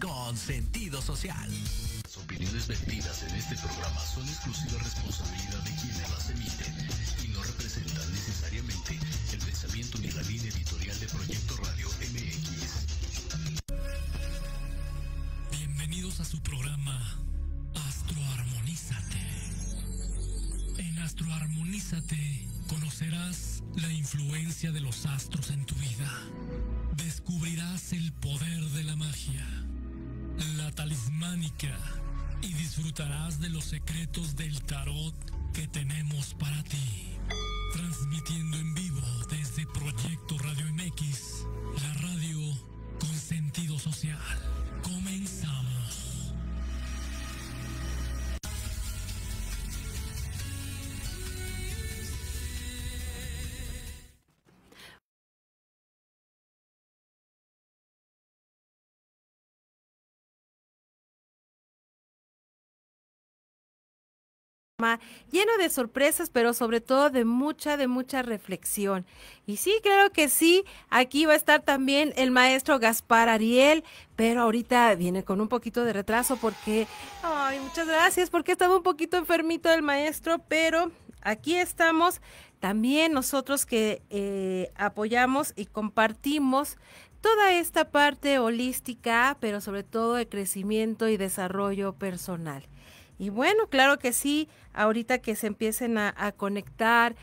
con sentido social. Las opiniones vertidas en este programa son exclusiva responsabilidad de quienes las emiten y no representan necesariamente el pensamiento ni la línea editorial de Proyecto Radio MX. Bienvenidos a su programa Armonízate. En Armonízate conocerás la influencia de los astros en tu vida. Descubrirás el poder de la magia la talismánica, y disfrutarás de los secretos del tarot que tenemos para ti. Transmitiendo en vivo desde Proyecto Radio MX, la radio con sentido social. Comienza. lleno de sorpresas, pero sobre todo de mucha, de mucha reflexión. Y sí, creo que sí, aquí va a estar también el maestro Gaspar Ariel, pero ahorita viene con un poquito de retraso porque, ay, muchas gracias, porque estaba un poquito enfermito el maestro, pero aquí estamos. También nosotros que eh, apoyamos y compartimos toda esta parte holística, pero sobre todo de crecimiento y desarrollo personal. Y bueno, claro que sí, ahorita que se empiecen a, conectar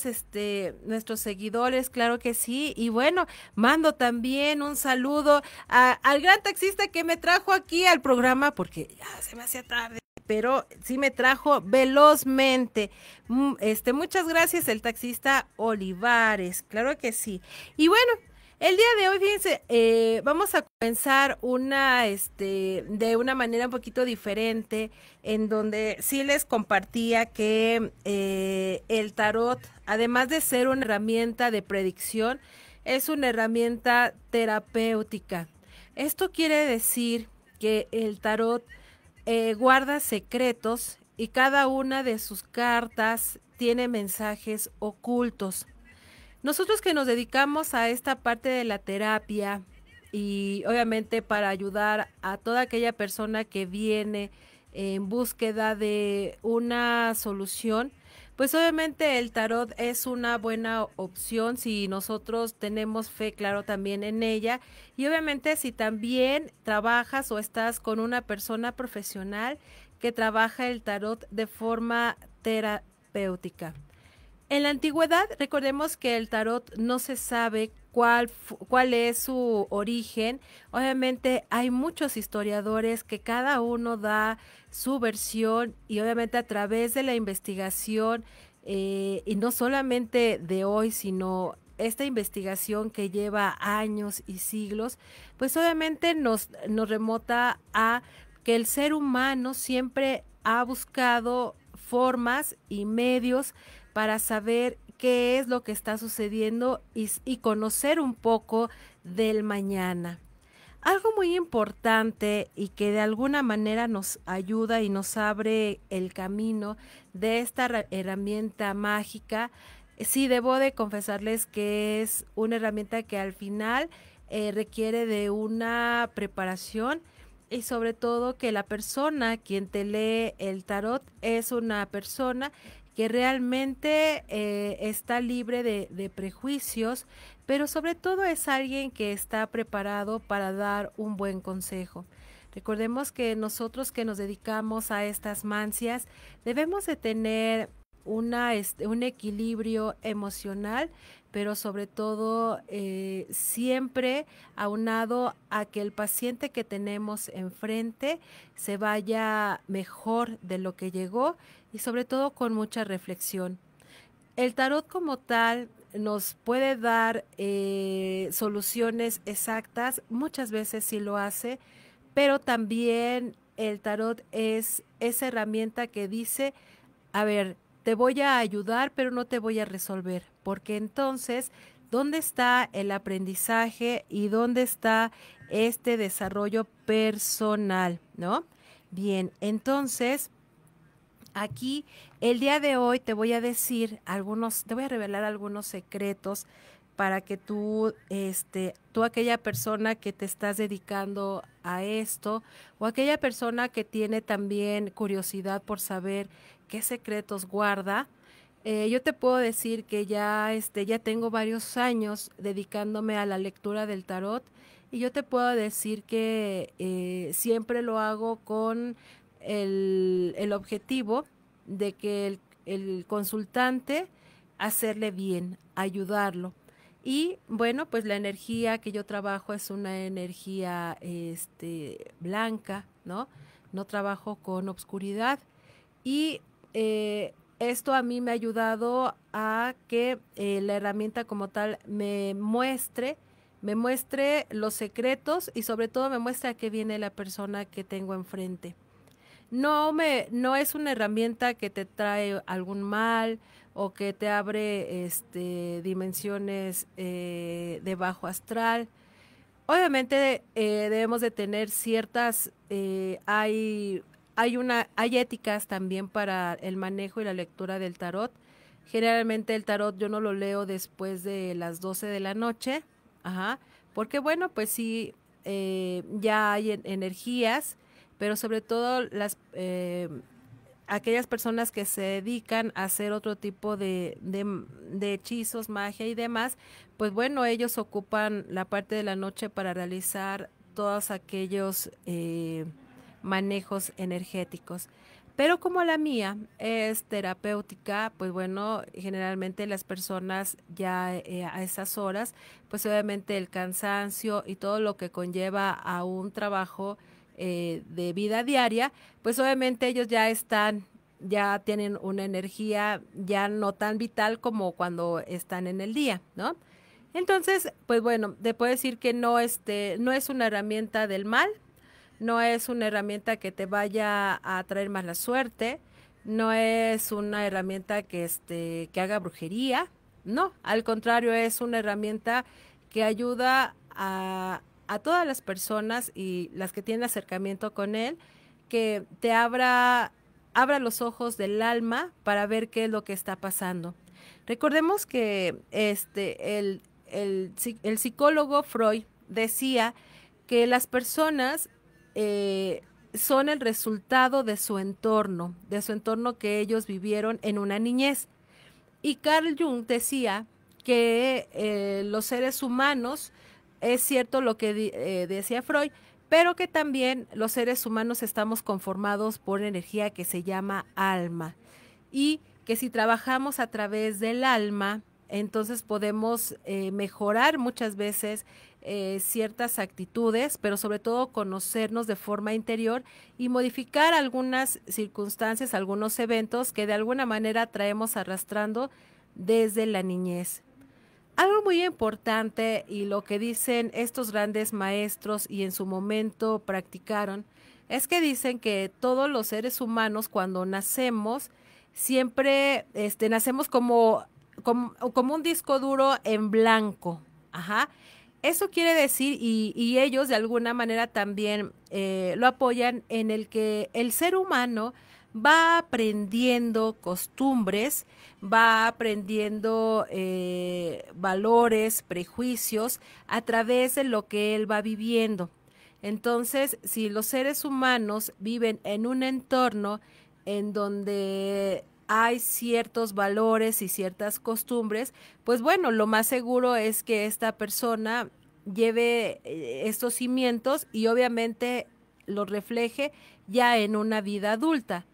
este, nuestros seguidores, claro que sí. Y bueno, mando también un saludo al gran taxista que me trajo aquí al programa, porque ya se me hacía tarde pero sí me trajo velozmente. Mm, este, muchas gracias el taxista Olivares, claro que sí. Y bueno, el día de hoy, fíjense, eh, vamos a comenzar una, este, de una manera un poquito diferente, en donde sí les compartía que eh, el tarot, además de ser una herramienta de predicción, es una herramienta terapéutica. Esto quiere decir que el tarot eh, guarda secretos y cada una de sus cartas tiene mensajes ocultos. Nosotros que nos dedicamos a esta parte de la terapia y obviamente para ayudar a toda aquella persona que viene en búsqueda de una solución, pues obviamente el tarot es una buena opción si nosotros tenemos fe, claro, también en ella. Y obviamente si también trabajas o estás con una persona profesional que trabaja el tarot de forma terapéutica. En la antigüedad, recordemos que el tarot no se sabe cuál, cuál es su origen. Obviamente hay muchos historiadores que cada uno da su versión y obviamente a través de la investigación, eh, y no solamente de hoy, sino esta investigación que lleva años y siglos, pues obviamente nos, nos remota a que el ser humano siempre ha buscado formas y medios para saber qué es lo que está sucediendo y, conocer un poco del mañana. Algo muy importante y que de alguna manera nos ayuda y nos abre el camino de esta herramienta mágica, sí debo de confesarles que es una herramienta que al final eh, requiere de una preparación y sobre todo que la persona quien te lee el tarot es una persona que realmente eh, está libre de, de prejuicios, pero sobre todo es alguien que está preparado para dar un buen consejo. Recordemos que nosotros que nos dedicamos a estas mancias debemos de tener este, un equilibrio emocional, pero sobre todo eh, siempre aunado a que el paciente que tenemos enfrente se vaya mejor de lo que llegó y sobre todo con mucha reflexión. El tarot como tal nos puede dar eh, soluciones exactas, muchas veces sí lo hace, pero también el tarot es esa herramienta que dice, a ver, te voy a ayudar, pero no te voy a resolver, porque entonces, ¿dónde está el aprendizaje y dónde está este desarrollo personal? ¿No? Bien, entonces, aquí el día de hoy te voy a decir algunos, te voy a revelar algunos secretos para que tú, este, tú aquella persona que te estás dedicando a esto o aquella persona que tiene también curiosidad por saber qué secretos guarda. Eh, yo te puedo decir que ya, este, ya tengo varios años dedicándome a la lectura del tarot y yo te puedo decir que eh, siempre lo hago con el, objetivo de que el, el consultante hacerle bien, ayudarlo. Y bueno, pues la energía que yo trabajo es una energía este, blanca, ¿no? No trabajo con obscuridad. Y eh, esto a mí me ha ayudado a que eh, la herramienta como tal me muestre, me muestre los secretos y sobre todo me muestre a qué viene la persona que tengo enfrente. No me, no es una herramienta que te trae algún mal o que te abre este, dimensiones eh, de bajo astral. Obviamente debemos de tener ciertas, hay hay, una, hay éticas también para el manejo y la lectura del tarot. Generalmente el tarot yo no lo leo después de las 12 de la noche, ajá, porque bueno, pues sí, eh, ya hay energías, pero sobre todo las... Eh, aquellas personas que se dedican a hacer otro tipo de, hechizos, magia y demás, pues bueno, ellos ocupan la parte de la noche para realizar todos aquellos eh, manejos energéticos. Pero como la mía es terapéutica, pues bueno, generalmente las personas ya eh, a esas horas, pues obviamente el cansancio y todo lo que conlleva a un trabajo eh, de vida diaria, pues obviamente ellos ya están, ya tienen una energía ya no tan vital como cuando están en el día, ¿no? Entonces, pues bueno, te puedo decir que no, este, no es una herramienta del mal, no es una herramienta que te vaya a traer más la suerte, no es una herramienta que, este, que haga brujería, no, al contrario, es una herramienta que ayuda a, todas las personas y las que tienen acercamiento con él, que te abra, abra los ojos del alma para ver qué es lo que está pasando. Recordemos que este, el, el psicólogo Freud decía que las personas eh, son el resultado de su entorno, de su entorno que ellos vivieron en una niñez. Y Carl Jung decía que eh, los seres humanos, es cierto lo que eh, decía Freud, pero que también los seres humanos estamos conformados por energía que se llama alma y que si trabajamos a través del alma, entonces podemos eh, mejorar muchas veces eh, ciertas actitudes, pero sobre todo conocernos de forma interior y modificar algunas circunstancias, algunos eventos que de alguna manera traemos arrastrando desde la niñez. Algo muy importante y lo que dicen estos grandes maestros y en su momento practicaron es que dicen que todos los seres humanos cuando nacemos siempre este, nacemos como como, un disco duro en blanco. Ajá. Eso quiere decir, y, ellos de alguna manera también eh, lo apoyan, en el que el ser humano va aprendiendo costumbres, va aprendiendo eh, valores, prejuicios a través de lo que él va viviendo. Entonces, si los seres humanos viven en un entorno en donde hay ciertos valores y ciertas costumbres, pues bueno, lo más seguro es que esta persona lleve eh, estos cimientos y obviamente los refleje ya en una vida adulta.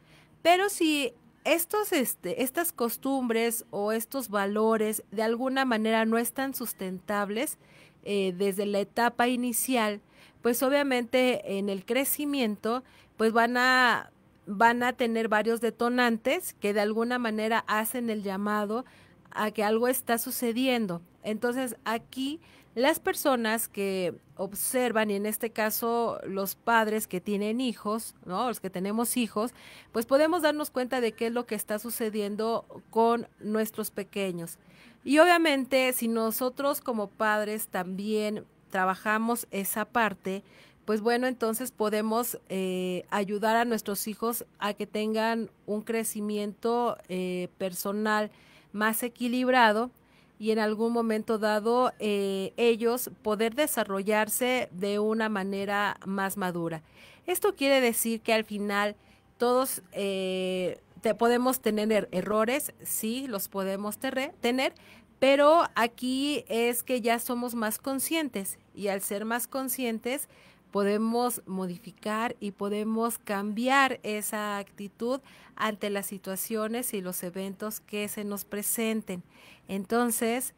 Pero si estos, este, estas costumbres o estos valores de alguna manera no están sustentables eh, desde la etapa inicial, pues obviamente en el crecimiento pues van a van a tener varios detonantes que de alguna manera hacen el llamado a que algo está sucediendo. Entonces aquí las personas que observan, y en este caso los padres que tienen hijos, ¿no? los que tenemos hijos, pues podemos darnos cuenta de qué es lo que está sucediendo con nuestros pequeños. Y obviamente si nosotros como padres también trabajamos esa parte, pues bueno, entonces podemos eh, ayudar a nuestros hijos a que tengan un crecimiento eh, personal más equilibrado y en algún momento dado eh, ellos poder desarrollarse de una manera más madura. Esto quiere decir que al final todos podemos tener er-, errores, sí, los podemos tener, pero aquí es que ya somos más conscientes y al ser más conscientes, podemos modificar y podemos cambiar esa actitud ante las situaciones y los eventos que se nos presenten. Entonces,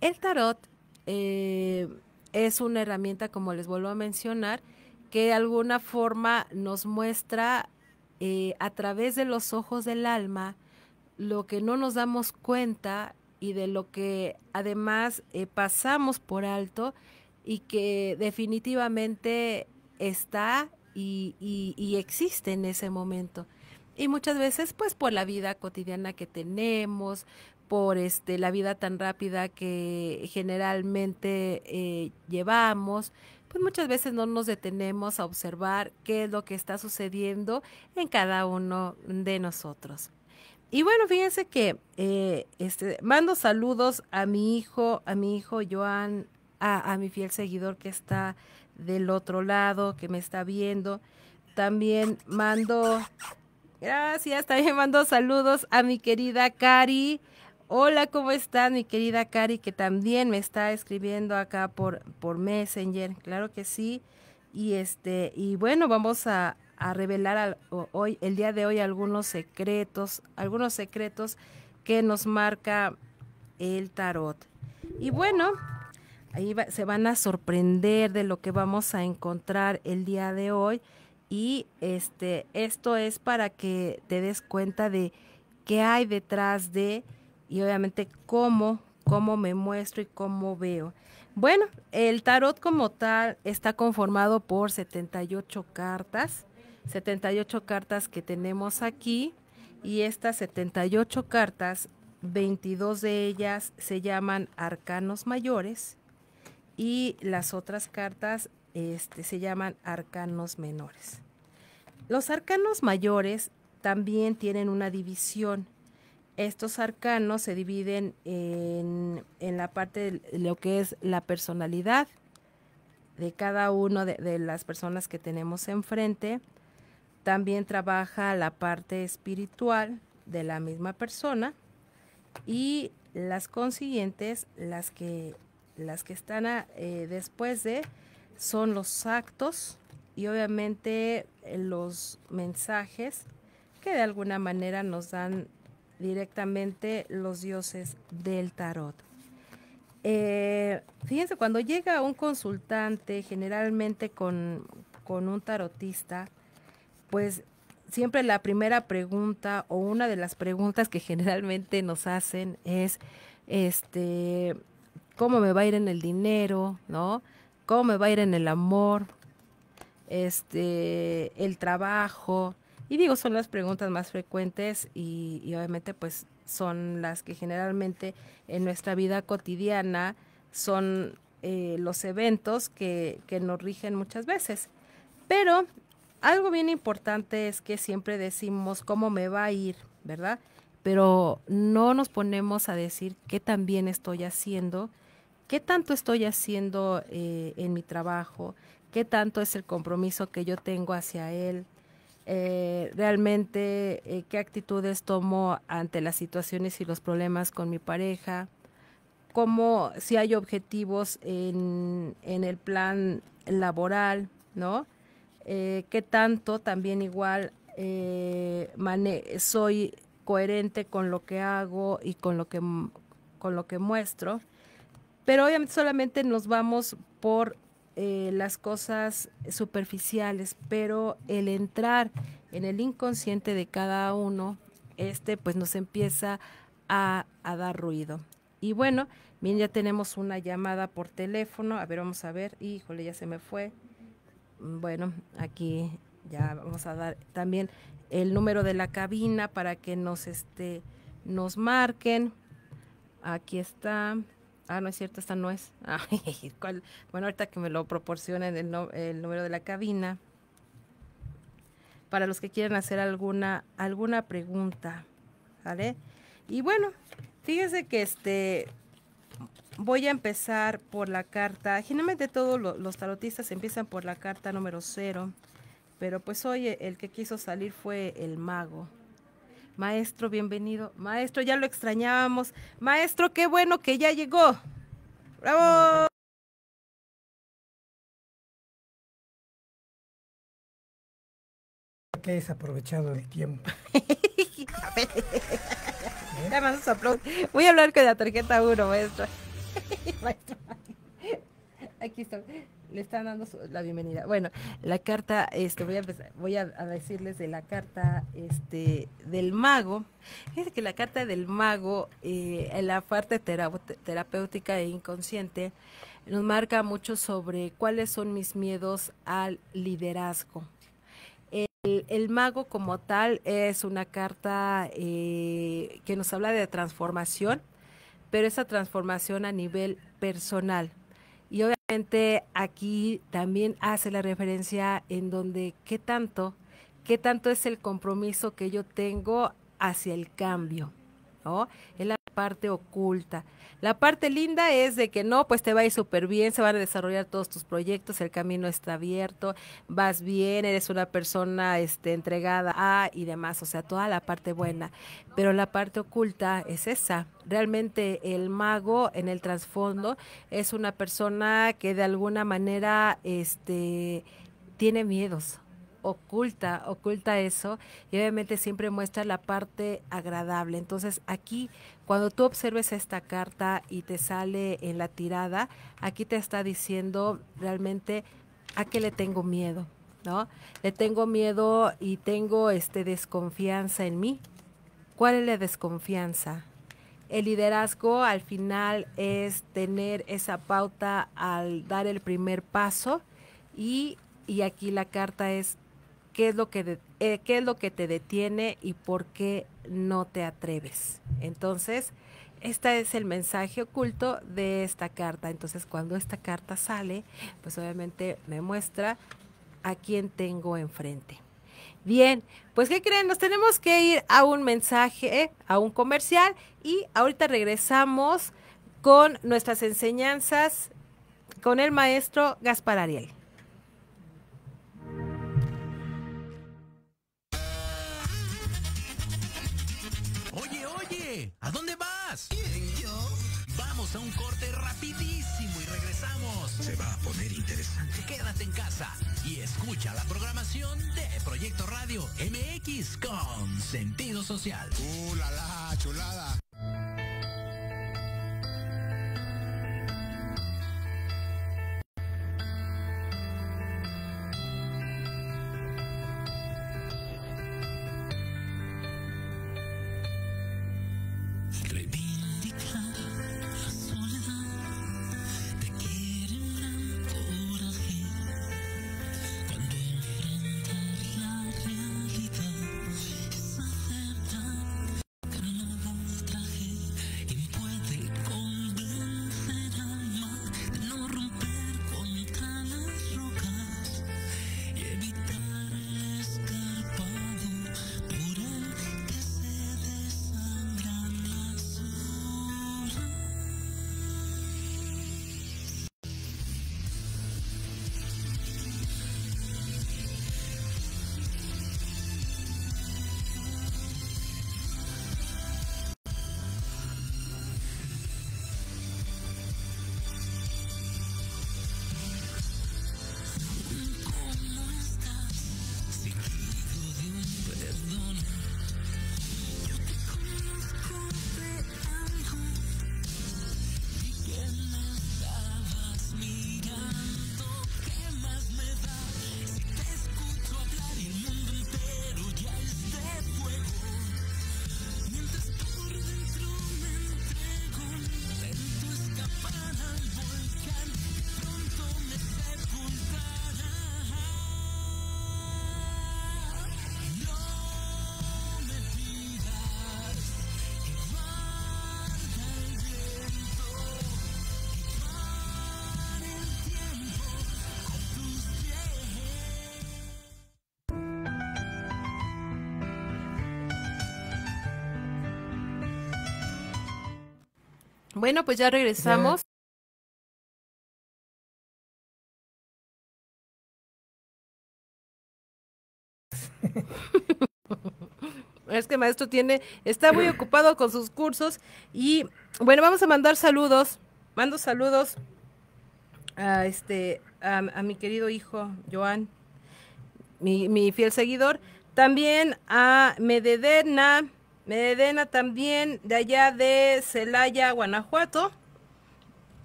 el tarot eh, es una herramienta, como les vuelvo a mencionar, que de alguna forma nos muestra eh, a través de los ojos del alma lo que no nos damos cuenta y de lo que además eh, pasamos por alto y que definitivamente está y, existe en ese momento. Y muchas veces, pues por la vida cotidiana que tenemos, por este, la vida tan rápida que generalmente eh, llevamos, pues muchas veces no nos detenemos a observar qué es lo que está sucediendo en cada uno de nosotros. Y bueno, fíjense que eh, este, mando saludos a mi hijo, a mi hijo Joan a, mi fiel seguidor que está del otro lado, que me está viendo. También mando, gracias, también mando saludos a mi querida Cari. Hola, ¿cómo están? mi querida Cari? Que también me está escribiendo acá por, por Messenger, claro que sí. Y este, y bueno, vamos a, revelar hoy, el día de hoy, algunos secretos, algunos secretos que nos marca el tarot. Y bueno, Ahí se van a sorprender de lo que vamos a encontrar el día de hoy y este esto es para que te des cuenta de qué hay detrás de y obviamente cómo cómo me muestro y cómo veo. Bueno, el tarot como tal está conformado por 78 cartas, 78 cartas que tenemos aquí y estas 78 cartas, 22 de ellas se llaman arcanos mayores y las otras cartas este, se llaman arcanos menores. Los arcanos mayores también tienen una división. Estos arcanos se dividen en, la parte de lo que es la personalidad de cada una de, de las personas que tenemos enfrente. También trabaja la parte espiritual de la misma persona y las consiguientes, las que las que están eh, después de son los actos y obviamente eh, los mensajes que de alguna manera nos dan directamente los dioses del tarot. Eh, fíjense, cuando llega un consultante, generalmente con, con un tarotista, pues siempre la primera pregunta o una de las preguntas que generalmente nos hacen es, este, cómo me va a ir en el dinero, ¿no? Cómo me va a ir en el amor, este, el trabajo. Y digo, son las preguntas más frecuentes y, obviamente pues son las que generalmente en nuestra vida cotidiana son eh, los eventos que, que nos rigen muchas veces. Pero algo bien importante es que siempre decimos cómo me va a ir, ¿verdad? Pero no nos ponemos a decir qué también estoy haciendo, ¿Qué tanto estoy haciendo eh, en mi trabajo? ¿Qué tanto es el compromiso que yo tengo hacia él? Eh, realmente eh, qué actitudes tomo ante las situaciones y los problemas con mi pareja, cómo si hay objetivos en, el plan laboral, ¿no? qué tanto también igual soy coherente con lo que hago y con lo que, con lo que muestro pero obviamente solamente nos vamos por eh, las cosas superficiales, pero el entrar en el inconsciente de cada uno, este pues nos empieza a, a dar ruido. Y bueno, bien, ya tenemos una llamada por teléfono. A ver, vamos a ver. Híjole, ya se me fue. Bueno, aquí ya vamos a dar también el número de la cabina para que nos, este, nos marquen. Aquí está. Ah, no es cierto, esta no es. Ay, ah, Bueno, ahorita que me lo proporcionen el, el, número de la cabina. Para los que quieran hacer alguna, alguna pregunta. ¿Vale? Y bueno, fíjense que este. Voy a empezar por la carta. Generalmente todos los tarotistas empiezan por la carta número cero. Pero pues oye el que quiso salir fue el mago. Maestro, bienvenido. Maestro, ya lo extrañábamos. Maestro, qué bueno que ya llegó. ¡Bravo! Que es aprovechado el tiempo. Voy a hablar con la tarjeta 1, maestro. maestro. Aquí está le están dando la bienvenida. Bueno, la carta, este, voy a voy a, decirles de la carta este, del mago. Fíjense que la carta del mago, en eh, la parte terapéutica e inconsciente, nos marca mucho sobre cuáles son mis miedos al liderazgo. El, mago como tal es una carta eh, que nos habla de transformación, pero esa transformación a nivel personal Aquí también hace la referencia en donde qué tanto, qué tanto es el compromiso que yo tengo hacia el cambio, ¿no? parte oculta. La parte linda es de que no, pues te va a ir súper bien, se van a desarrollar todos tus proyectos, el camino está abierto, vas bien, eres una persona este, entregada a y demás, o sea, toda la parte buena. Pero la parte oculta es esa. Realmente el mago en el trasfondo es una persona que de alguna manera este, tiene miedos, oculta, oculta eso y obviamente siempre muestra la parte agradable. Entonces aquí cuando tú observes esta carta y te sale en la tirada, aquí te está diciendo realmente a qué le tengo miedo, ¿no? Le tengo miedo y tengo este desconfianza en mí. ¿Cuál es la desconfianza? El liderazgo al final es tener esa pauta al dar el primer paso y, aquí la carta es qué es lo que eh, qué es lo que te detiene y por qué no te atreves. Entonces, este es el mensaje oculto de esta carta. Entonces, cuando esta carta sale, pues obviamente me muestra a quién tengo enfrente. Bien, pues ¿qué creen? Nos tenemos que ir a un mensaje, eh, a un comercial y ahorita regresamos con nuestras enseñanzas con el maestro Gaspar Ariel. ¿A dónde vas? ¿Yo? Vamos a un corte rapidísimo y regresamos. Se va a poner interesante. Quédate en casa y escucha la programación de Proyecto Radio MX con sentido social. ¡Uh, la, la chulada! Bueno, pues ya regresamos. Es que maestro tiene, está muy ocupado con sus cursos y bueno, vamos a mandar saludos. Mando saludos a este a, mi querido hijo Joan, mi, mi, fiel seguidor. También a Mededena, Medena también, de allá de Celaya, Guanajuato.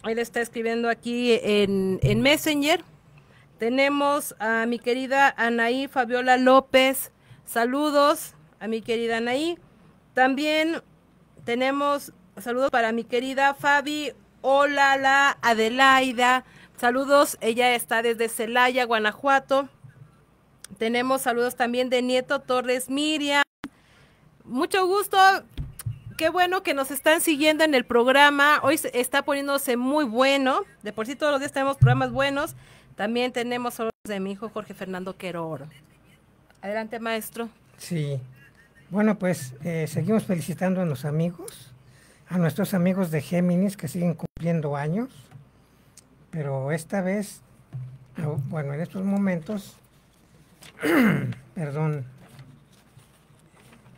Él está escribiendo aquí en, en Messenger. Tenemos a mi querida Anaí Fabiola López. Saludos a mi querida Anaí. También tenemos saludos para mi querida Fabi. Hola, la Adelaida. Saludos, ella está desde Celaya, Guanajuato. Tenemos saludos también de Nieto Torres Miriam. Mucho gusto. Qué bueno que nos están siguiendo en el programa. Hoy está poniéndose muy bueno. De por sí todos los días tenemos programas buenos. También tenemos de mi hijo Jorge Fernando Queroro. Adelante, maestro. Sí. Bueno, pues eh, seguimos felicitando a los amigos, a nuestros amigos de Géminis que siguen cumpliendo años. Pero esta vez, ah, bueno, en estos momentos, perdón,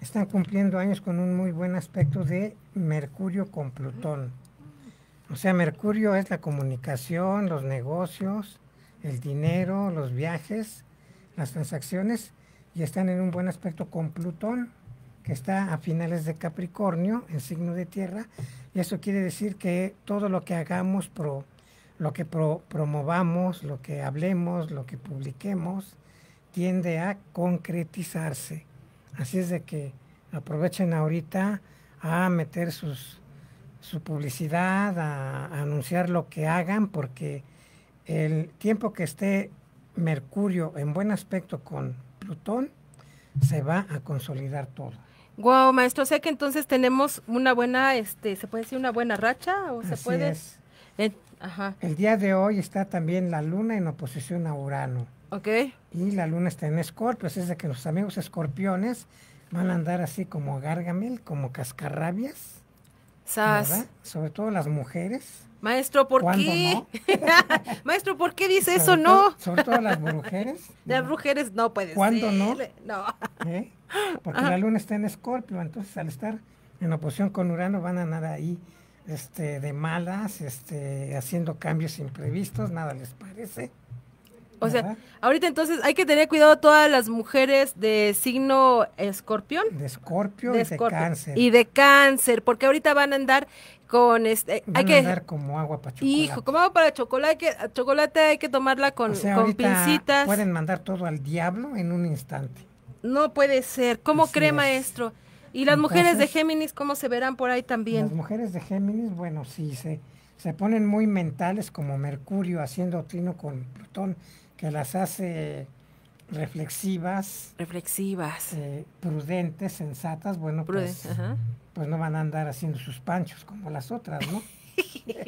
están cumpliendo años con un muy buen aspecto de Mercurio con Plutón. O sea, Mercurio es la comunicación, los negocios, el dinero, los viajes, las transacciones, y están en un buen aspecto con Plutón, que está a finales de Capricornio, en signo de tierra, y eso quiere decir que todo lo que hagamos, lo que promovamos, lo que hablemos, lo que publiquemos, tiende a concretizarse. Así es de que aprovechen ahorita a meter sus, su publicidad, a, anunciar lo que hagan, porque el tiempo que esté Mercurio en buen aspecto con Plutón, se va a consolidar todo. Wow, maestro, o sea que entonces tenemos una buena, este, se puede decir una buena racha o se puede. Eh, el día de hoy está también la Luna en oposición a Urano. Y la luna está en Escorpio, es de que los amigos escorpiones van a andar así como gárgamel, como cascarrabias. ¿sabes? Sobre todo las mujeres. Maestro, ¿por qué? Maestro, ¿por qué dice eso? no. Sobre todo las mujeres. Las mujeres no pueden ¿Cuándo no? No. ¿Eh? Porque ah. la luna está en Escorpio, entonces al estar en oposición con Urano van a andar ahí este, de malas, este, haciendo cambios imprevistos, nada les parece. O sea, ahorita entonces hay que tener cuidado todas las mujeres de signo escorpión. De escorpio y de cáncer. Y de cáncer, porque ahorita van a andar con este van hay que andar como agua para chocolate. Hijo, como agua para chocolate, chocolate hay que tomarla con, pincitas. Pueden mandar todo al diablo en un instante. No puede ser. ¿Cómo cree, maestro? ¿Y las mujeres de Géminis cómo se verán por ahí también? Las mujeres de Géminis, bueno, sí se se ponen muy mentales como Mercurio haciendo trino con Plutón las hace reflexivas. Reflexivas. Eh, prudentes, sensatas, bueno, pues, pues, no van a andar haciendo sus panchos como las otras, ¿no?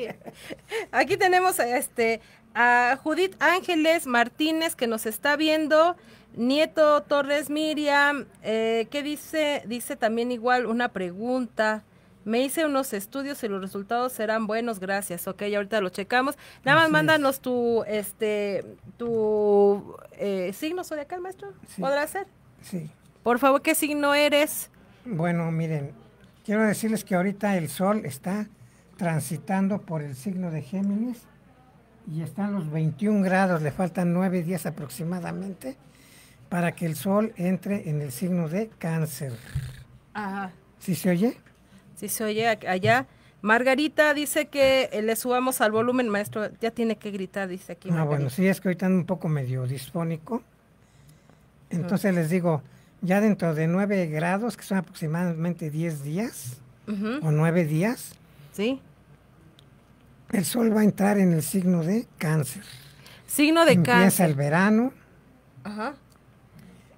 Aquí tenemos a, este, a Judith Ángeles Martínez que nos está viendo. Nieto Torres Miriam, eh, que dice? Dice también igual una pregunta. Me hice unos estudios y los resultados serán buenos, gracias. Ok, ahorita lo checamos. Nada más mándanos tu, este, tu eh, signo zodiacal, maestro. ¿Podrá ser? Sí. Por favor, ¿qué signo eres? Bueno, miren, quiero decirles que ahorita el sol está transitando por el signo de Géminis y están los 21 grados, le faltan nueve días aproximadamente para que el sol entre en el signo de cáncer. Ajá. ¿Sí se oye? Sí se oye allá. Margarita dice que eh, le subamos al volumen, maestro. Ya tiene que gritar, dice aquí. Margarita. Ah, bueno, sí, es que ahorita un poco medio disfónico. Entonces les digo, ya dentro de 9 grados, que son aproximadamente 10 días, o nueve días, ¿Sí? el sol va a entrar en el signo de cáncer. Signo de cáncer. Empieza el verano. Ajá.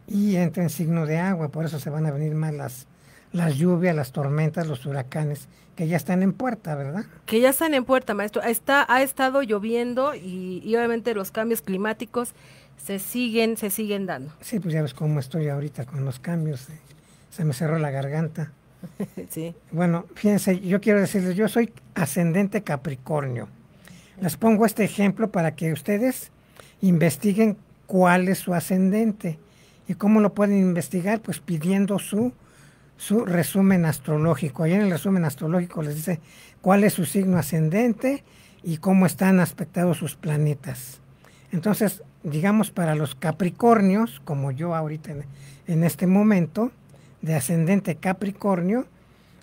Y entra en signo de agua, por eso se van a venir más las las lluvias, las tormentas, los huracanes que ya están en puerta, ¿verdad? Que ya están en puerta, maestro. Está, ha estado lloviendo y, obviamente los cambios climáticos se siguen, se siguen dando. Sí, pues ya ves cómo estoy ahorita con los cambios. Eh. Se me cerró la garganta. sí. Bueno, fíjense, yo quiero decirles, yo soy ascendente Capricornio. Les pongo este ejemplo para que ustedes investiguen cuál es su ascendente. ¿Y cómo lo pueden investigar? Pues pidiendo su su resumen astrológico. Ahí en el resumen astrológico les dice cuál es su signo ascendente y cómo están aspectados sus planetas. Entonces, digamos para los Capricornios, como yo ahorita en, este momento, de ascendente Capricornio,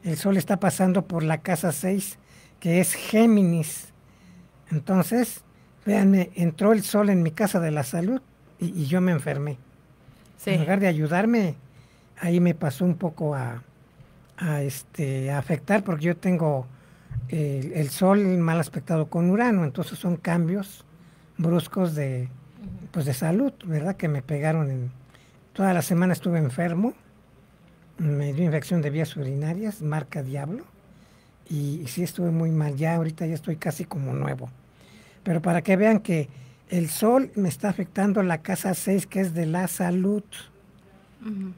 el Sol está pasando por la casa 6, que es Géminis. Entonces, véanme, entró el Sol en mi casa de la salud y, yo me enfermé. En lugar de ayudarme, ahí me pasó un poco a, este, afectar porque yo tengo el, sol mal aspectado con Urano, entonces son cambios bruscos de, pues de salud, ¿verdad? Que me pegaron en... Toda la semana estuve enfermo, me dio infección de vías urinarias, marca diablo, y, y sí estuve muy mal, ya ahorita ya estoy casi como nuevo. Pero para que vean que el sol me está afectando la casa 6, que es de la salud.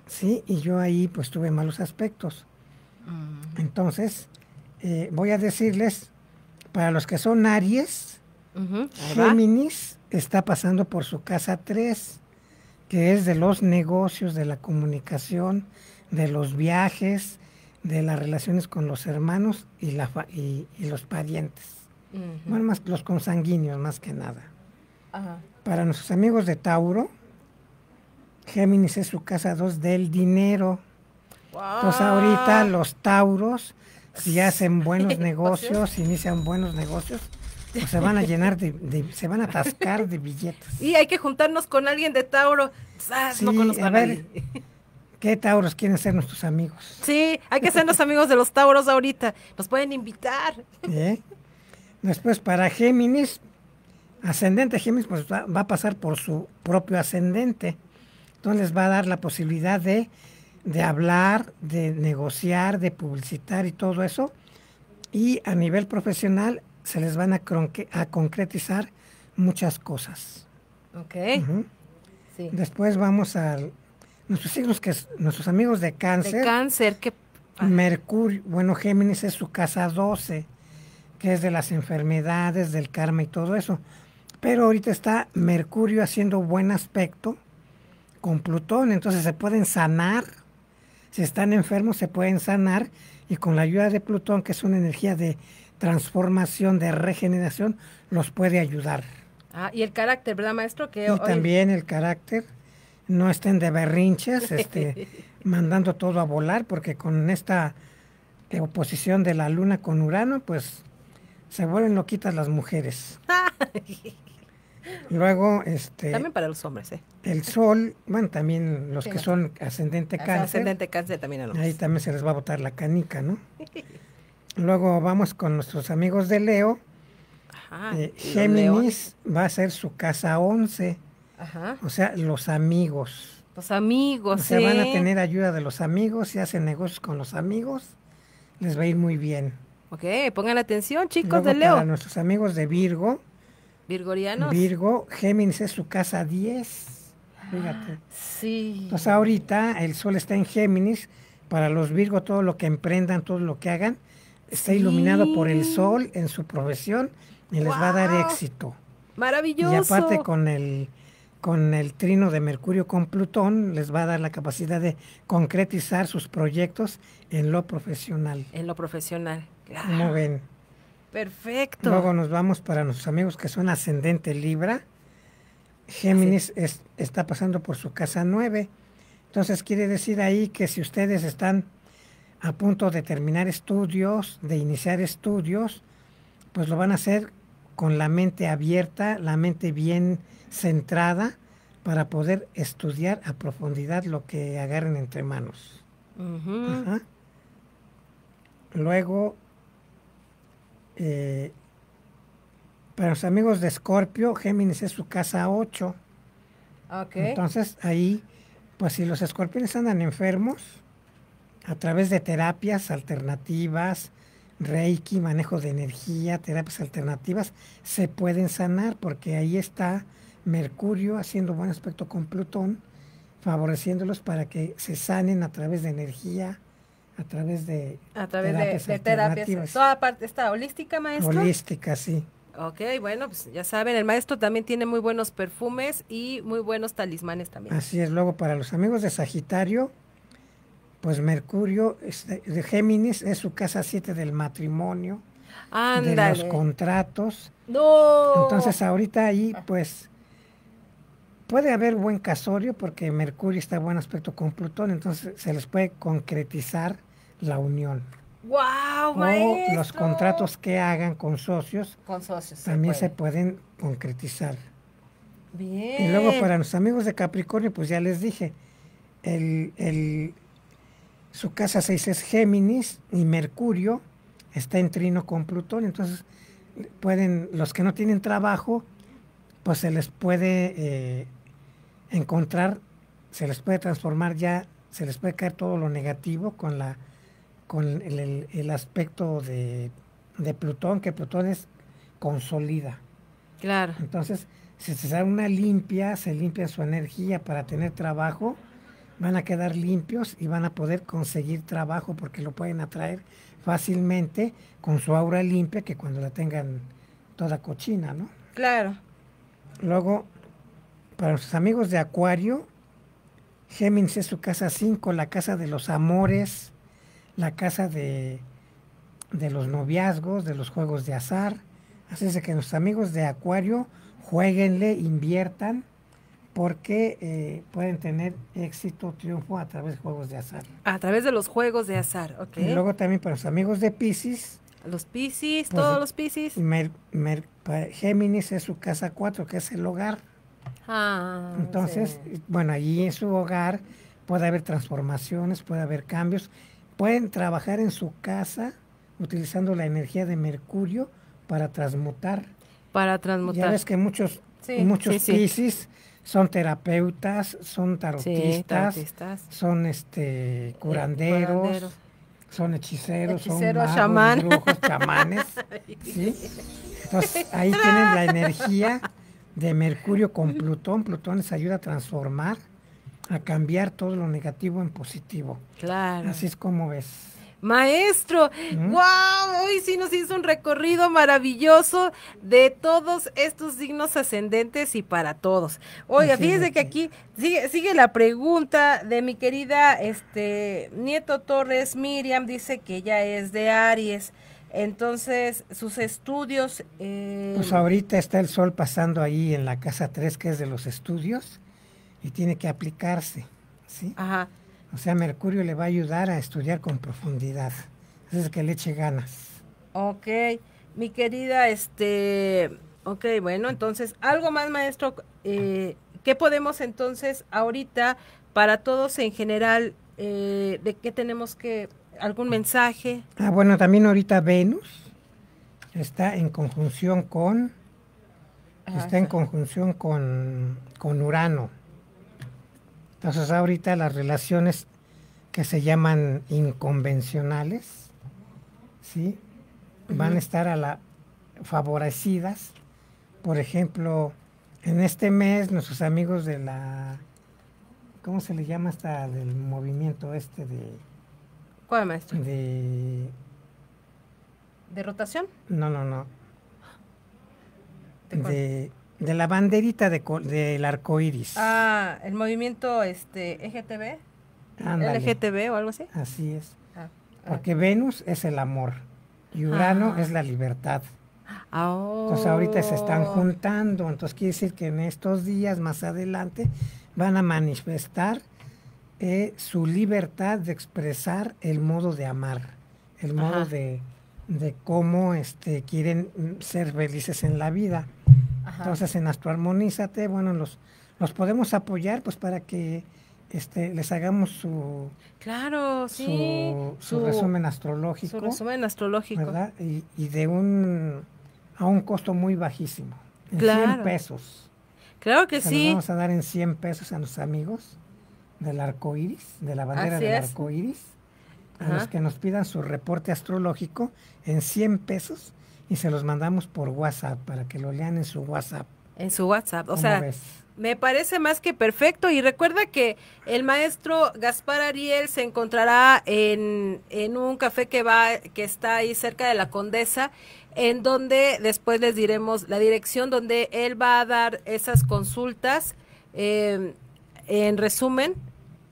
Sí, y yo ahí pues tuve malos aspectos. Entonces, eh, voy a decirles, para los que son Aries, Géminis está pasando por su casa 3, que es de los negocios, de la comunicación, de los viajes, de las relaciones con los hermanos y, y, los parientes. Bueno, más los consanguíneos más que nada. Para nuestros amigos de Tauro, Géminis es su casa 2 del dinero. Pues ahorita los tauros, si hacen buenos negocios, si inician buenos negocios, pues se van a llenar de, se van a atascar de billetes. Y hay que juntarnos con alguien de Tauro. Ah, a, ver, ¿Qué Tauros quieren ser nuestros amigos? Sí, hay que ser los amigos de los Tauros ahorita. Nos pueden invitar. Después para Géminis, ascendente Géminis, pues va, a pasar por su propio ascendente les va a dar la posibilidad de, hablar, de negociar, de publicitar y todo eso. Y a nivel profesional se les van a, concretizar muchas cosas. Ok. Después vamos a nuestros signos, que nuestros amigos de cáncer. De cáncer, que... Mercurio, bueno, Géminis es su casa 12, que es de las enfermedades, del karma y todo eso. Pero ahorita está Mercurio haciendo buen aspecto con Plutón, entonces se pueden sanar. Si están enfermos, se pueden sanar. Y con la ayuda de Plutón, que es una energía de transformación, de regeneración, los puede ayudar. Ah, y el carácter, ¿verdad, maestro? Que también el carácter. No estén de berrinches, este, mandando todo a volar, porque con esta eh, oposición de la luna con Urano, pues se vuelven loquitas las mujeres. Luego, este... También para los hombres, ¿eh? El sol, bueno, también los que son ascendente cáncer. Ascendente cáncer también a los Ahí también se les va a botar la canica, ¿no? Luego vamos con nuestros amigos de Leo. Ajá, eh, Géminis va a ser su casa 11. Ajá. O sea, los amigos. Los amigos, o van a ¿eh? tener ayuda de los amigos, si hacen negocios con los amigos, les va a ir muy bien. Ok, pongan atención, chicos de Leo. Para nuestros amigos de Virgo, Virgo, Géminis es su casa 10. Ah, fíjate. Sí. Entonces ahorita el sol está en Géminis. Para los Virgo, todo lo que emprendan, todo lo que hagan, está iluminado por el sol en su profesión y les va a dar éxito. Maravilloso. Y aparte con el con el trino de Mercurio con Plutón les va a dar la capacidad de concretizar sus proyectos en lo profesional. En lo profesional. Claro. Muy Perfecto. Luego nos vamos para nuestros amigos que son ascendente Libra. Géminis está pasando por su casa 9. Entonces quiere decir ahí que si ustedes están a punto de terminar estudios, de iniciar estudios, pues lo van a hacer con la mente abierta, la mente bien centrada para poder estudiar a profundidad lo que agarren entre manos. Luego eh, para los amigos de Escorpio, Géminis es su casa 8. Okay. Entonces ahí, pues si los escorpiones andan enfermos, a través de terapias alternativas, reiki, manejo de energía, terapias alternativas, se pueden sanar porque ahí está Mercurio haciendo buen aspecto con Plutón, favoreciéndolos para que se sanen a través de energía, a través de a terapias de, Toda parte está holística, maestro. Holística, sí. Ok, bueno, pues ya saben, el maestro también tiene muy buenos perfumes y muy buenos talismanes también. Así es, luego para los amigos de Sagitario, pues Mercurio este, de Géminis es su casa 7 del matrimonio, de los contratos. No. Entonces ahorita ahí ah. pues puede haber buen casorio porque Mercurio está en buen aspecto con Plutón, entonces se les puede concretizar la unión. ¡Wow! los contratos que hagan con socios, también se, pueden concretizar. Bien. Y luego para los amigos de Capricornio, pues ya les dije, el, el, su casa 6 es Géminis y Mercurio está en trino con Plutón, entonces pueden, los que no tienen trabajo, pues se les puede eh, encontrar, se les puede transformar ya, se les puede caer todo lo negativo con la con el, el, aspecto de, de, Plutón, que Plutón es consolida. Claro. Entonces, si se hace una limpia, se limpia su energía para tener trabajo, van a quedar limpios y van a poder conseguir trabajo porque lo pueden atraer fácilmente con su aura limpia que cuando la tengan toda cochina, ¿no? Claro. Luego, para sus amigos de Acuario, Géminis es su casa 5, la casa de los amores, la casa de, los noviazgos, de los juegos de azar. Así es que los amigos de Acuario, jueguenle, inviertan, porque eh, pueden tener éxito, triunfo a través de juegos de azar. A través de los juegos de azar, ok. Y luego también para los amigos de Pisces. Los Pisces, pues, todos los Pisces. Géminis es su casa 4, que es el hogar. Ah, Entonces, bueno, allí en su hogar puede haber transformaciones, puede haber cambios Pueden trabajar en su casa utilizando la energía de Mercurio para transmutar. Para transmutar. Ya que muchos, muchos son terapeutas, son tarotistas, son este curanderos, son hechiceros, son magos, chamanes. Entonces ahí tienen la energía de Mercurio con Plutón. Plutón les ayuda a transformar a cambiar todo lo negativo en positivo. Claro. Así es como ves. Maestro, wow, ¿Mm? hoy sí nos hizo un recorrido maravilloso de todos estos signos ascendentes y para todos. Oiga, fíjese que aquí sigue, la pregunta de mi querida este Nieto Torres Miriam, dice que ella es de Aries. Entonces, sus estudios... Eh, pues ahorita está el sol pasando ahí en la casa 3, que es de los estudios y tiene que aplicarse, ¿sí? O sea, Mercurio le va a ayudar a estudiar con profundidad. Eso es que le eche ganas. Ok, mi querida, este, ok, bueno, entonces, algo más, maestro, eh, ¿qué podemos entonces ahorita para todos en general, eh, de qué tenemos que, algún mensaje? Ah, bueno, también ahorita Venus está en conjunción con, ah, está en conjunción con, con Urano. Entonces ahorita las relaciones que se llaman inconvencionales, ¿sí? Van a estar a la, favorecidas. Por ejemplo, en este mes nuestros amigos de la, ¿cómo se le llama hasta del movimiento este de... ¿Cuál maestro? De... ¿De rotación? No, no, no. ¿De, de de la banderita de del arco iris. Ah, el movimiento este, EGTB. o algo así. Así es. Ah, ah. Porque Venus es el amor y Urano ah. es la libertad. Entonces ahorita se están oh. juntando, entonces quiere decir que en estos días más adelante van a manifestar eh, su libertad de expresar el modo de amar, el modo de, de, cómo este, quieren mm, ser felices en la vida. Entonces en Astroarmonízate, bueno, los, los podemos apoyar pues para que este, les hagamos su claro su, resumen astrológico su resumen astrológico ¿verdad? Y, de un a un costo muy bajísimo en 100 pesos claro que sí vamos a dar en 100 pesos a los amigos del arco iris de la bandera del arco iris a los que nos pidan su reporte astrológico en 100 pesos y se los mandamos por WhatsApp para que lo lean en su WhatsApp. En su WhatsApp, o sea, me parece más que perfecto y recuerda que el maestro Gaspar Ariel se encontrará en, en un café que va que está ahí cerca de la Condesa en donde después les diremos la dirección donde él va a dar esas consultas eh, en resumen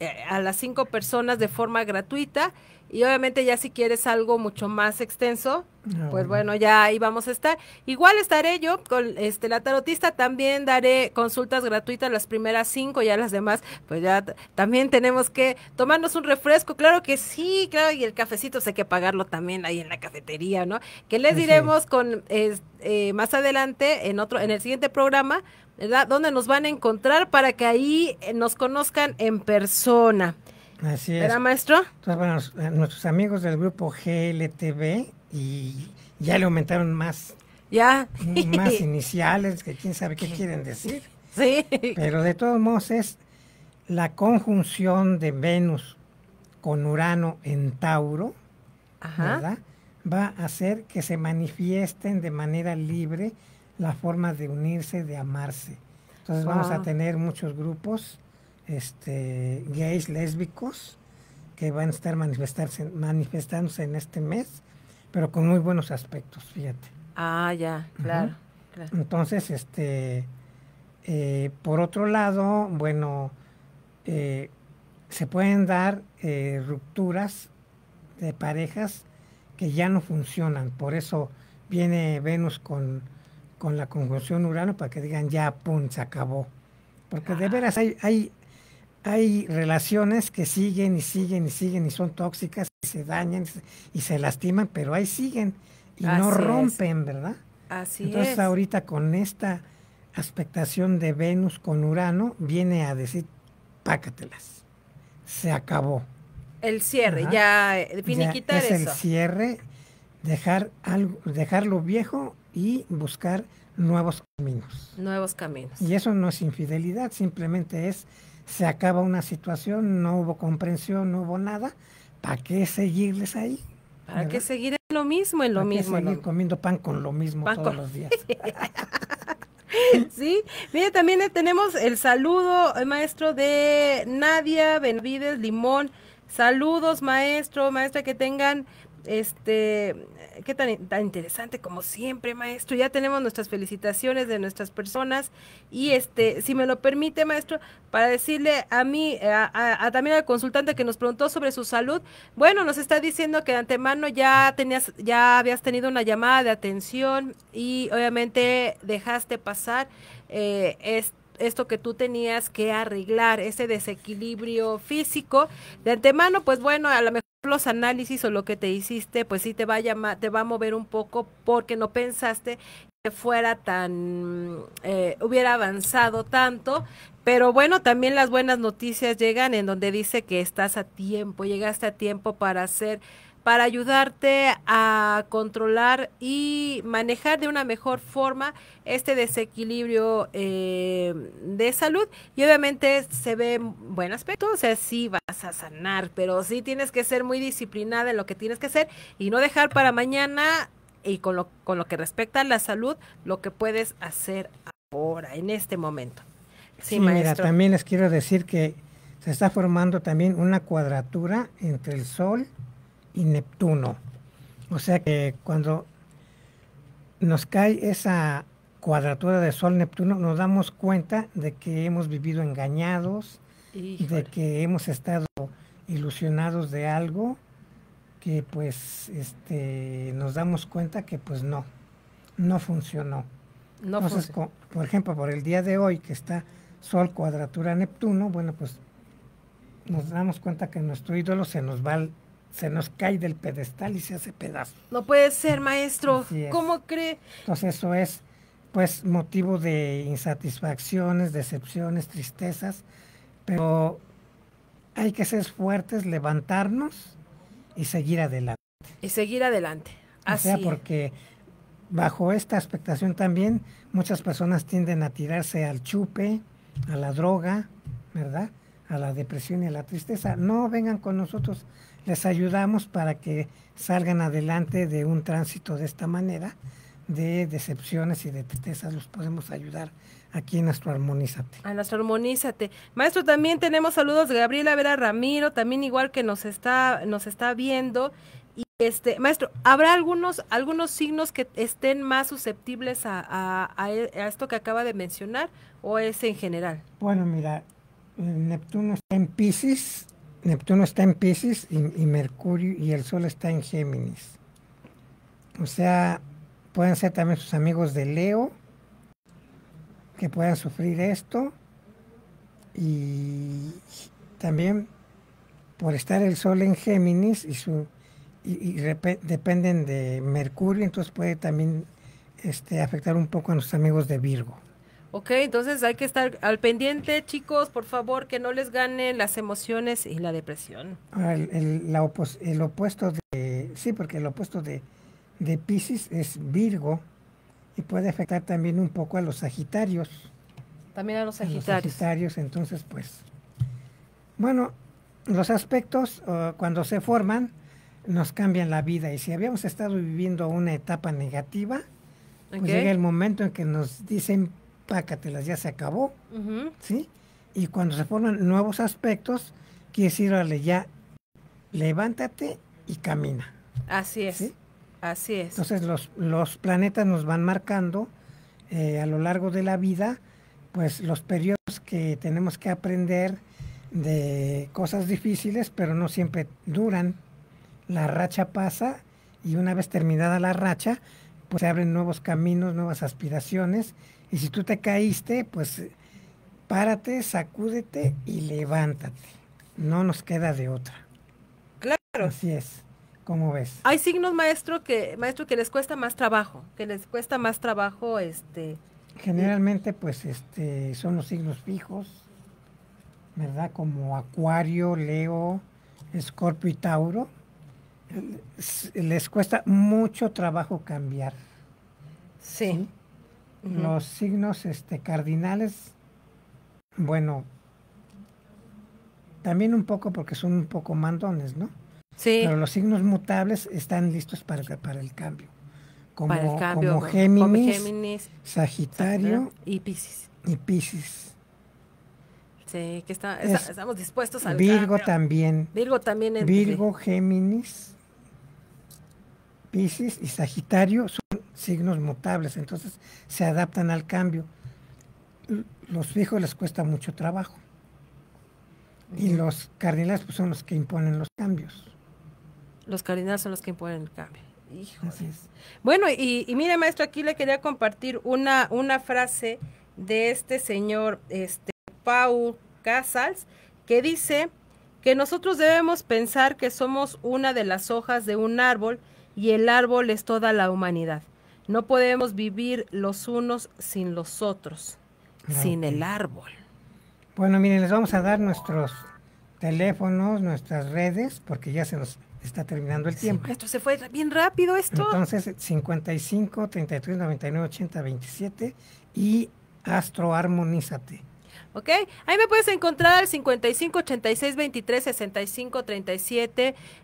eh, a las cinco personas de forma gratuita y obviamente ya si quieres algo mucho más extenso, ah, pues bueno, ya ahí vamos a estar. Igual estaré yo con este la tarotista, también daré consultas gratuitas las primeras cinco, ya las demás, pues ya también tenemos que tomarnos un refresco, claro que sí, claro, y el cafecito sé pues que pagarlo también ahí en la cafetería, ¿no? Que les diremos con eh, más adelante en otro, en el siguiente programa, ¿verdad? Donde nos van a encontrar para que ahí eh, nos conozcan en persona. Así es. ¿Verdad, maestro? Entonces, bueno, eh, nuestros amigos del grupo GLTV y ya le aumentaron más. Ya. iniciales, que quién sabe qué quieren decir. Sí. Pero de todos modos es la conjunción de Venus con Urano en Tauro, ¿verdad? Va a hacer que se manifiesten de manera libre las formas de unirse, de amarse. Entonces vamos a tener muchos grupos este, gays, lésbicos, que van a estar manifestarse, manifestándose en este mes, pero con muy buenos aspectos, fíjate. Ah, ya, claro. Entonces, este, eh, por otro lado, bueno, eh, se pueden dar eh, rupturas de parejas que ya no funcionan. Por eso viene Venus con, con la conjunción Urano para que digan ya, pum, se acabó. Porque de ah. veras hay, hay, hay relaciones que siguen y siguen y siguen y son tóxicas y se dañan y se lastiman, pero ahí siguen y no rompen, ¿verdad? Así Entonces ahorita con esta aspectación de Venus con Urano viene a decir, pácatelas, se acabó. El cierre, ya eh, finiquitar es eso. el cierre, dejar, algo, dejar lo viejo y buscar nuevos caminos. Nuevos caminos. Y eso no es infidelidad, simplemente es se acaba una situación, no hubo comprensión, no hubo nada, ¿para qué seguirles ahí? ¿Para que qué seguir en lo mismo, en lo mismo? comiendo pan con lo mismo todos los días. sí, mire, también eh, tenemos el saludo, eh, maestro, de Nadia Benvides Limón. Saludos, maestro, maestra, que tengan este, qué tan, tan interesante como siempre, maestro. Ya tenemos nuestras felicitaciones de nuestras personas. Y este, si me lo permite, maestro, para decirle a mí, a, también al consultante que nos preguntó sobre su salud, bueno, nos está diciendo que de antemano ya tenías, ya habías tenido una llamada de atención y obviamente dejaste pasar eh, este esto que tú tenías que arreglar, ese desequilibrio físico. De antemano, pues bueno, a lo mejor los análisis o lo que te hiciste, pues sí te va a te va a mover un poco porque no pensaste que fuera tan, eh, hubiera avanzado tanto. Pero bueno, también las buenas noticias llegan en donde dice que estás a tiempo, llegaste a tiempo para hacer para ayudarte a controlar y manejar de una mejor forma este desequilibrio eh, de salud. Y obviamente se ve buen aspecto, o sea, sí vas a sanar, pero sí tienes que ser muy disciplinada en lo que tienes que hacer y no dejar para mañana y con lo, con lo que respecta a la salud, lo que puedes hacer ahora, en este momento. Sí, Mira, también les quiero decir que se está formando también una cuadratura entre el Sol y Neptuno. O sea que cuando nos cae esa cuadratura de Sol-Neptuno, nos damos cuenta de que hemos vivido engañados, y de que hemos estado ilusionados de algo que pues este nos damos cuenta que pues no, no funcionó. No Entonces, por ejemplo, por el día de hoy que está Sol cuadratura Neptuno, bueno, pues nos damos cuenta que nuestro ídolo se nos va se nos cae del pedestal y se hace pedazo. No puede ser, maestro. ¿Cómo cree? Entonces eso es pues motivo de insatisfacciones, decepciones, tristezas, pero hay que ser fuertes, levantarnos y seguir adelante. Y seguir adelante. Así. O sea, porque bajo esta expectación también muchas personas tienden a tirarse al chupe, a la droga, ¿verdad? A la depresión y a la tristeza. No vengan con nosotros les ayudamos para que salgan adelante de un tránsito de esta manera, de decepciones y de tristezas, los podemos ayudar aquí en nuestro Armonízate. A nuestro Armonízate. Maestro, también tenemos saludos de Gabriela Vera Ramiro, también igual que nos está, nos está viendo. Y este, maestro, ¿habrá algunos, algunos signos que estén más susceptibles a, a e, esto que acaba de mencionar o es en general? Bueno, mira, Neptuno está en Pisces, Neptuno está en Pisces y, Mercurio y el Sol está en Géminis. O sea, pueden ser también sus amigos de Leo que puedan sufrir esto y también por estar el Sol en Géminis y su dependen de Mercurio, entonces puede también este, afectar un poco a nuestros amigos de Virgo. Ok, entonces hay que estar al pendiente, chicos, por favor, que no les ganen las emociones y la depresión. el, opuesto de, sí, porque el opuesto de, de Pisces es Virgo y puede afectar también un poco a los Sagitarios. También a los Sagitarios. entonces, pues, bueno, los aspectos uh, cuando se forman nos cambian la vida y si habíamos estado viviendo una etapa negativa, pues llega el momento en que nos dicen pácatelas, ya se acabó, ¿sí? Y cuando se forman nuevos aspectos, quiere decir, ya levántate y camina. Así es. Así es. Entonces los, los planetas nos van marcando eh, a lo largo de la vida, pues los periodos que tenemos que aprender de cosas difíciles, pero no siempre duran. La racha pasa y una vez terminada la racha, pues se abren nuevos caminos, nuevas aspiraciones y si tú te caíste, pues eh, párate, sacúdete y levántate. No nos queda de otra. Claro. Así es. como ves? Hay signos, maestro, que maestro que les cuesta más trabajo, que les cuesta más trabajo este generalmente pues este son los signos fijos, ¿verdad? Como Acuario, Leo, Escorpio y Tauro. Eh, les cuesta mucho trabajo cambiar. ¿sí? los signos este, cardinales, bueno, también un poco porque son un poco mandones, ¿no? Sí. Pero los signos mutables están listos para, para el cambio. Como, para el cambio, como Géminis, Sagitario y Pisces. Y Pisces. Sí, que está, estamos dispuestos al Virgo también. Virgo también. Virgo, Géminis, Pisces y Sagitario signos mutables, entonces se adaptan al cambio. Los fijos les cuesta mucho trabajo. Y los cardinales pues, son los que imponen los cambios. Los cardinales son los que imponen el cambio. Bueno, y, mire, maestro, aquí le quería compartir una, una frase de este señor, este, pau Casals, que dice que nosotros debemos pensar que somos una de las hojas de un árbol y el árbol es toda la humanidad. No podemos vivir los unos sin los otros, sin el árbol. Bueno, miren, les vamos a dar nuestros teléfonos, nuestras redes, porque ya se nos está terminando el tiempo. esto se fue bien rápido esto. Entonces, 55 33 99 80 27 y Astro Armonízate. ¿ok? Ahí me puedes encontrar al 5586236537 86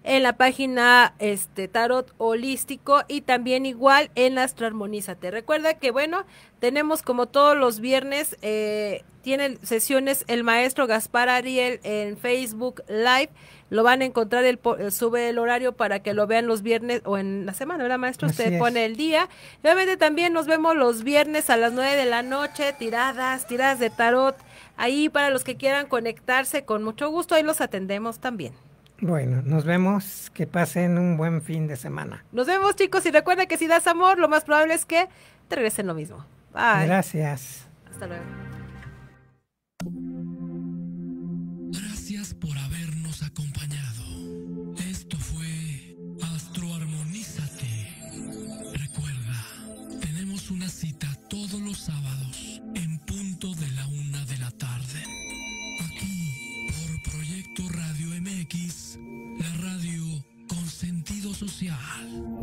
en la página este Tarot Holístico y también igual en Te Recuerda que, bueno, tenemos como todos los viernes, eh, tienen sesiones el maestro Gaspar Ariel en Facebook Live. Lo van a encontrar, el, eh, sube el horario para que lo vean los viernes o en la semana, ¿verdad, maestro? Así Usted pone el día. Y obviamente también nos vemos los viernes a las 9 de la noche, tiradas, tiradas de tarot. Ahí para los que quieran conectarse, con mucho gusto, ahí los atendemos también. Bueno, nos vemos, que pasen un buen fin de semana. Nos vemos chicos y recuerda que si das amor, lo más probable es que te regresen lo mismo. Gracias. Hasta luego. Gracias por habernos acompañado. Esto fue Astroarmonízate. Recuerda, tenemos una cita todos los sábados en punto de la una de la tarde. Aquí, por Proyecto Radio MX, la radio con sentido social.